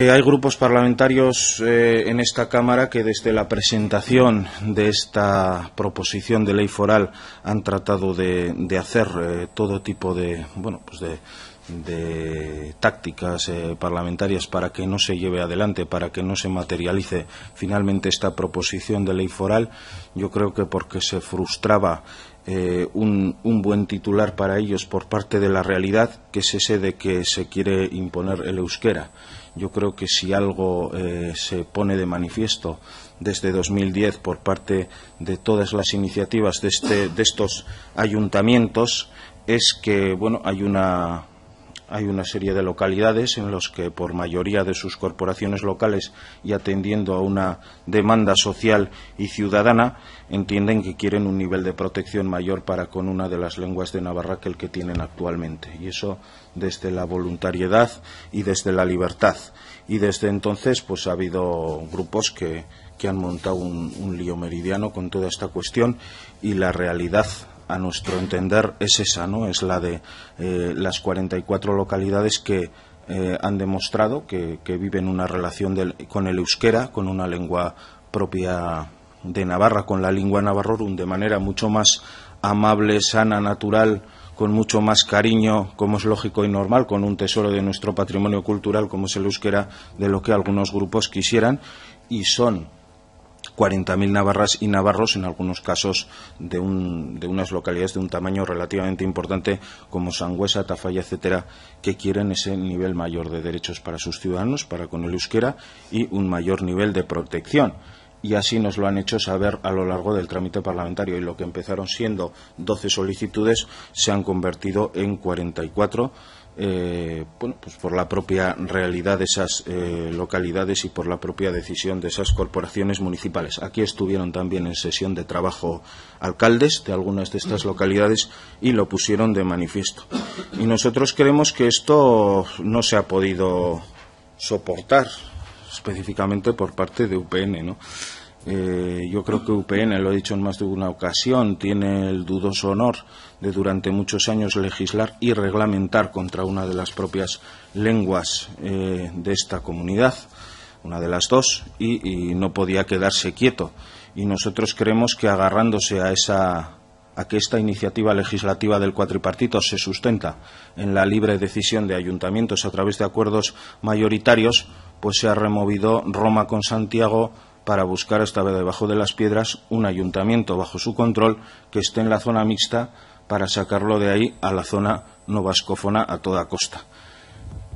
Eh, hay grupos parlamentarios eh, en esta Cámara que desde la presentación de esta proposición de ley foral han tratado de, hacer eh, todo tipo de, bueno, pues de, tácticas parlamentarias para que no se lleve adelante, para que no se materialice finalmente esta proposición de ley foral. Yo creo que porque se frustraba un, un, buen titular para ellos por parte de la realidad, que es ese de que se quiere imponer el euskera. Yo creo que si algo eh, se pone de manifiesto desde 2010 por parte de todas las iniciativas de, este, de estos ayuntamientos es que bueno, hay una hay una serie de localidades en las que, por mayoría de sus corporaciones locales y atendiendo a una demanda social y ciudadana, entienden que quieren un nivel de protección mayor para con una de las lenguas de Navarra que el que tienen actualmente. Y eso desde la voluntariedad y desde la libertad. Y desde entonces, pues ha habido grupos que, han montado un lío meridiano con toda esta cuestión y la realidad a nuestro entender es esa, ¿no? Es la de eh, las 44 localidades que eh, han demostrado que, viven una relación con el euskera, con una lengua propia de Navarra, con la lengua navarrorum, de manera mucho más amable, sana, natural, con mucho más cariño, como es lógico y normal, con un tesoro de nuestro patrimonio cultural como es el euskera, de lo que algunos grupos quisieran, y son 40.000 navarras y navarros, en algunos casos de, un, de, unas localidades de un tamaño relativamente importante como Sangüesa, Tafalla, etcétera, que quieren ese nivel mayor de derechos para sus ciudadanos, para con el euskera y un mayor nivel de protección. Y así nos lo han hecho saber a lo largo del trámite parlamentario. Y lo que empezaron siendo 12 solicitudes se han convertido en 44 eh, bueno, pues por la propia realidad de esas eh, localidades y por la propia decisión de esas corporaciones municipales. Aquí estuvieron también en sesión de trabajo alcaldes de algunas de estas localidades y lo pusieron de manifiesto. Y nosotros creemos que esto no se ha podido soportar específicamente por parte de UPN, ¿no? Eh, yo creo que UPN, lo he dicho en más de una ocasión, tiene el dudoso honor de durante muchos años legislar y reglamentar contra una de las propias lenguas eh, de esta comunidad, una de las dos, y, no podía quedarse quieto. Y nosotros creemos que agarrándose a esa a que esta iniciativa legislativa del cuatripartito se sustenta en la libre decisión de ayuntamientos a través de acuerdos mayoritarios, pues se ha removido Roma con Santiago, para buscar vez debajo de las piedras un ayuntamiento bajo su control que esté en la zona mixta para sacarlo de ahí a la zona no vascófona a toda costa.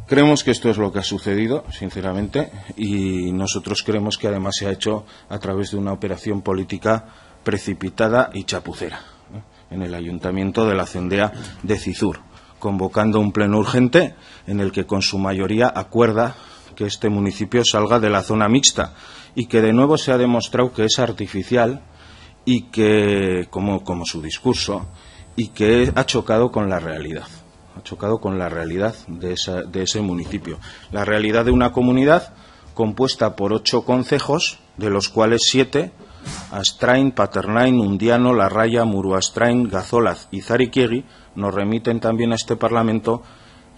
Creemos que esto es lo que ha sucedido, sinceramente, y nosotros creemos que además se ha hecho a través de una operación política precipitada y chapucera en el ayuntamiento de la Cendea de Cizur, convocando un pleno urgente en el que con su mayoría acuerda que este municipio salga de la zona mixta y que de nuevo se ha demostrado que es artificial y que, como, su discurso, y que ha chocado con la realidad. Ha chocado con la realidad de, ese municipio. La realidad de una comunidad compuesta por ocho concejos, de los cuales siete Astrain, Paternain, Undiano, La Raya, Muruastrain, Gazolaz y Zariquiegui nos remiten también a este Parlamento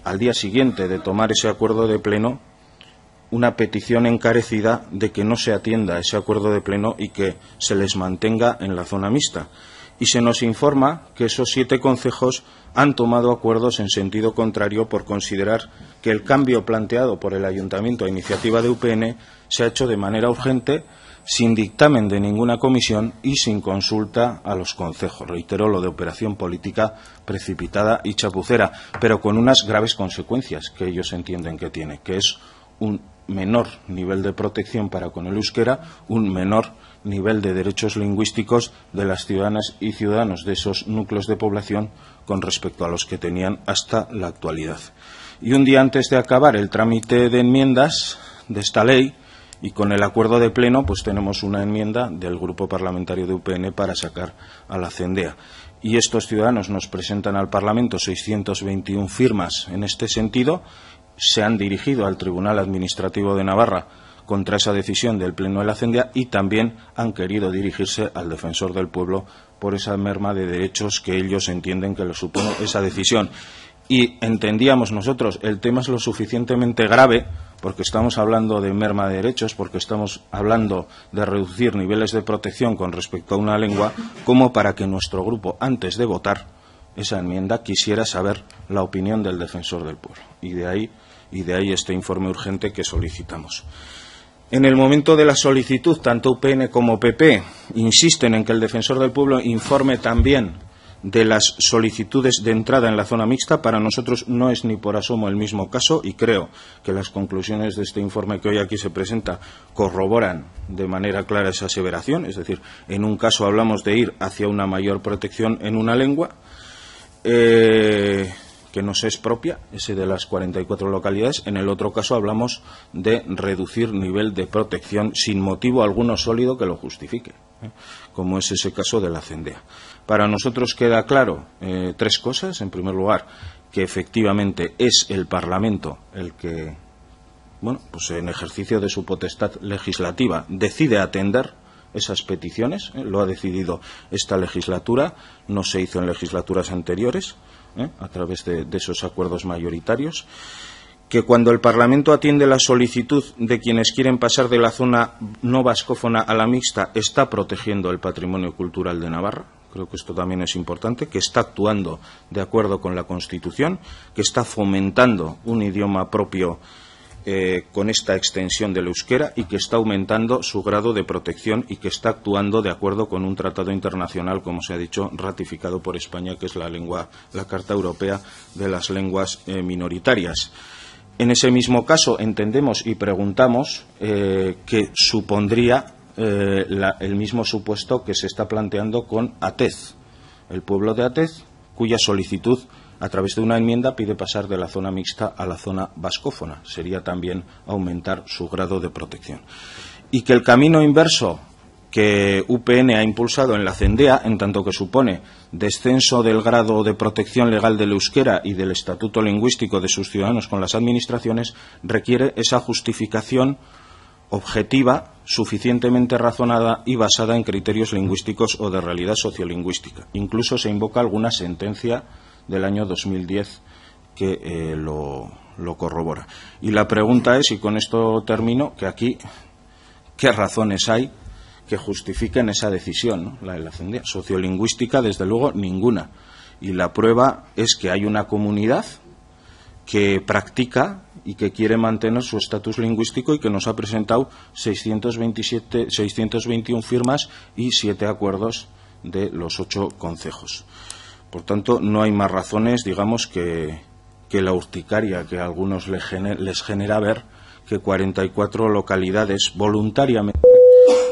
al día siguiente de tomar ese acuerdo de pleno una petición encarecida de que no se atienda ese acuerdo de pleno y que se les mantenga en la zona mixta. Y se nos informa que esos siete consejos han tomado acuerdos en sentido contrario por considerar que el cambio planteado por el Ayuntamiento a iniciativa de UPN se ha hecho de manera urgente, sin dictamen de ninguna comisión y sin consulta a los consejos. Reitero lo de operación política precipitada y chapucera, pero con unas graves consecuencias que ellos entienden que tiene, que es un menor nivel de protección para con el euskera, un menor nivel de derechos lingüísticos de las ciudadanas y ciudadanos de esos núcleos de población con respecto a los que tenían hasta la actualidad. Y un día antes de acabar el trámite de enmiendas de esta ley y con el acuerdo de pleno, pues tenemos una enmienda del Grupo Parlamentario de UPN para sacar a la CENDEA y estos ciudadanos nos presentan al Parlamento 621 firmas en este sentido se han dirigido al Tribunal Administrativo de Navarra contra esa decisión del Pleno de la Cendia y también han querido dirigirse al defensor del pueblo por esa merma de derechos que ellos entienden que les supone esa decisión. Y entendíamos nosotros, el tema es lo suficientemente grave porque estamos hablando de merma de derechos, porque estamos hablando de reducir niveles de protección con respecto a una lengua, como para que nuestro grupo, antes de votar, esa enmienda, quisiera saber la opinión del defensor del pueblo. Y de ahí, este informe urgente que solicitamos. En el momento de la solicitud, tanto UPN como PP insisten en que el defensor del pueblo informe también de las solicitudes de entrada en la zona mixta, para nosotros no es ni por asomo el mismo caso y creo que las conclusiones de este informe que hoy aquí se presenta corroboran de manera clara esa aseveración, es decir, en un caso hablamos de ir hacia una mayor protección en una lengua, eh, que nos es propia, ese de las 44 localidades. En el otro caso hablamos de reducir nivel de protección sin motivo alguno sólido que lo justifique, ¿eh? como es ese caso de la cendea. Para nosotros queda claro eh, tres cosas. En primer lugar, que efectivamente es el Parlamento el que, bueno, pues en ejercicio de su potestad legislativa decide atender esas peticiones, ¿eh? lo ha decidido esta legislatura, no se hizo en legislaturas anteriores, ¿eh? a través de, de esos acuerdos mayoritarios que cuando el Parlamento atiende la solicitud de quienes quieren pasar de la zona no vascófona a la mixta, está protegiendo el patrimonio cultural de Navarra. Creo que esto también es importante, que está actuando de acuerdo con la Constitución, que está fomentando un idioma propio eh, con esta extensión del euskera y que está aumentando su grado de protección y que está actuando de acuerdo con un tratado internacional, como se ha dicho, ratificado por España, que es la lengua, la Carta Europea de las Lenguas eh, Minoritarias. En ese mismo caso, entendemos y preguntamos eh, qué supondría el mismo supuesto que se está planteando con Atez, el pueblo de Atez, cuya solicitud a través de una enmienda pide pasar de la zona mixta a la zona vascófona. Sería también aumentar su grado de protección. Y que el camino inverso que UPN ha impulsado en la CENDEA, en tanto que supone descenso del grado de protección legal del euskera y del estatuto lingüístico de sus ciudadanos con las administraciones, requiere esa justificación objetiva, suficientemente razonada y basada en criterios lingüísticos o de realidad sociolingüística. Incluso se invoca alguna sentencia del año 2010 que eh, lo, lo corrobora. Y la pregunta es, y con esto termino, que aquí, ¿qué razones hay que justifiquen esa decisión? ¿no? La de la sociolingüística, desde luego, ninguna. Y la prueba es que hay una comunidad que practica y que quiere mantener su estatus lingüístico y que nos ha presentado 627, 621 firmas y siete acuerdos de los ocho concejos. Por tanto, no hay más razones, digamos, que, la urticaria que a algunos les genera, les genera ver que 44 localidades voluntariamente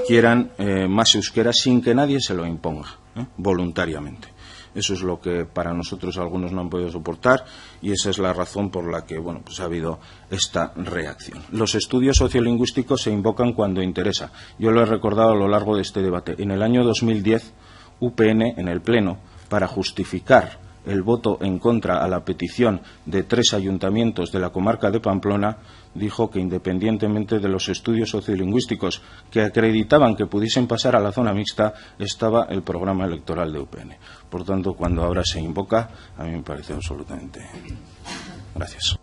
quieran eh, más euskera sin que nadie se lo imponga, ¿eh? voluntariamente. Eso es lo que para nosotros algunos no han podido soportar y esa es la razón por la que bueno, pues ha habido esta reacción. Los estudios sociolingüísticos se invocan cuando interesa. Yo lo he recordado a lo largo de este debate. En el año 2010, UPN, en el Pleno, para justificar el voto en contra a la petición de tres ayuntamientos de la comarca de Pamplona, dijo que independientemente de los estudios sociolingüísticos que acreditaban que pudiesen pasar a la zona mixta, estaba el programa electoral de UPN. Por tanto, cuando ahora se invoca, a mí me parece absolutamente. Gracias.